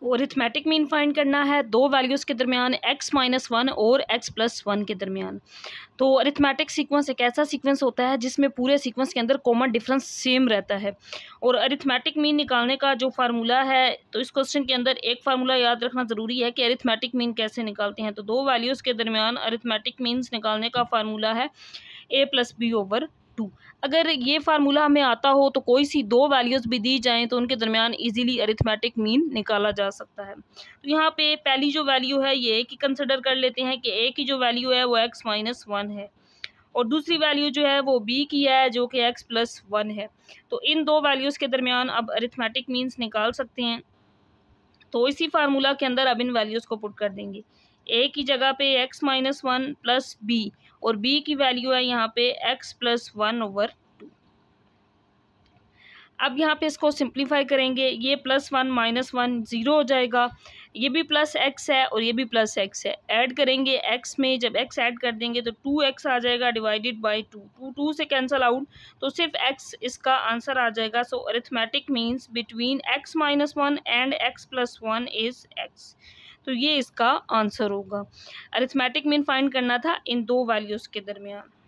तो arithmetic mean find करना है दो वैल्यूज़ के दरमियान एक्स माइनस वन और एक्स प्लस वन के दरमियान तो अरिथमेटिक सीक्वेंस एक ऐसा सीक्वेंस होता है जिसमें पूरे सीक्वेंस के अंदर कॉमन डिफरेंस सेम रहता है और अरिथमेटिक मीन निकालने का जो फार्मूला है तो इस क्वेश्चन के अंदर एक फार्मूला याद रखना ज़रूरी है कि अरिथमेटिक मीन कैसे निकालते हैं तो दो वैल्यूज़ के दरमियान अरिथमेटिक मीन्स निकालने का फार्मूला है a plus b over two अगर ये फार्मूला हमें आता हो तो कोई सी दो वैल्यूज़ भी दी जाएँ तो उनके दरमियान ईजिली अरिथमेटिक मीन निकाला जा सकता है तो यहाँ पे पहली जो वैल्यू है ये ए की कंसिडर कर लेते हैं कि ए की जो वैल्यू है वो एक्स माइनस वन है और दूसरी वैल्यू जो है वो बी की है जो कि एक्स प्लस वन है तो इन दो वैल्यूज़ के दरमियान अब अरिथमेटिक मीन्स निकाल सकते हैं तो इसी फार्मूला के अंदर अब इन वैल्यूज़ को पुट कर देंगे ए की जगह पे x minus one plus b और बी की वैल्यू है यहाँ पे एक्स प्लस वन ओवर अब यहाँ पे इसको सिंप्लीफाई करेंगे ये plus one minus one zero हो जाएगा ये भी प्लस एक्स है और ये भी प्लस एक्स है ऐड करेंगे एक्स में जब एक्स ऐड कर देंगे तो टू एक्स आ जाएगा divided by two two two से कैंसिल आउट तो सिर्फ एक्स इसका आंसर आ जाएगा so arithmetic means between x minus one and x plus one is x तो ये इसका आंसर होगा अरिथमेटिक मीन फाइंड करना था इन दो वैल्यूज़ के दरमियान